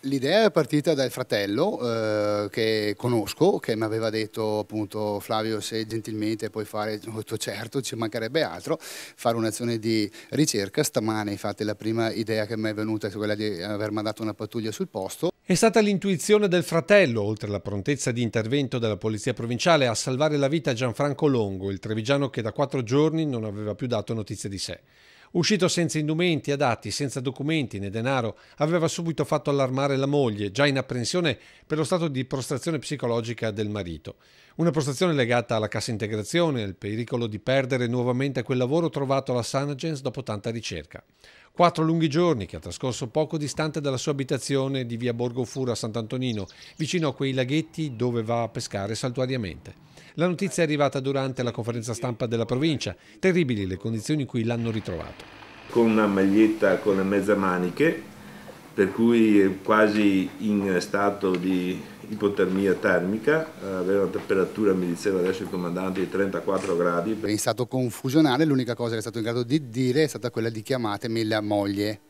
L'idea è partita dal fratello eh, che conosco, che mi aveva detto appunto Flavio se gentilmente puoi fare, ho certo, ci mancherebbe altro, fare un'azione di ricerca. Stamane infatti la prima idea che mi è venuta è quella di aver mandato una pattuglia sul posto. È stata l'intuizione del fratello, oltre alla prontezza di intervento della Polizia Provinciale, a salvare la vita a Gianfranco Longo, il trevigiano che da quattro giorni non aveva più dato notizie di sé. Uscito senza indumenti adatti, senza documenti né denaro, aveva subito fatto allarmare la moglie, già in apprensione per lo stato di prostrazione psicologica del marito. Una prostrazione legata alla cassa integrazione al pericolo di perdere nuovamente quel lavoro trovato alla Sanagens dopo tanta ricerca. Quattro lunghi giorni che ha trascorso poco distante dalla sua abitazione di via Borgo Fura a Sant'Antonino, vicino a quei laghetti dove va a pescare saltuariamente. La notizia è arrivata durante la conferenza stampa della provincia. Terribili le condizioni in cui l'hanno ritrovato. Con una maglietta con le mezze maniche, per cui quasi in stato di ipotermia termica, aveva una temperatura, mi diceva adesso il comandante, di 34 gradi. In stato confusionale l'unica cosa che è stato in grado di dire è stata quella di chiamatemi la moglie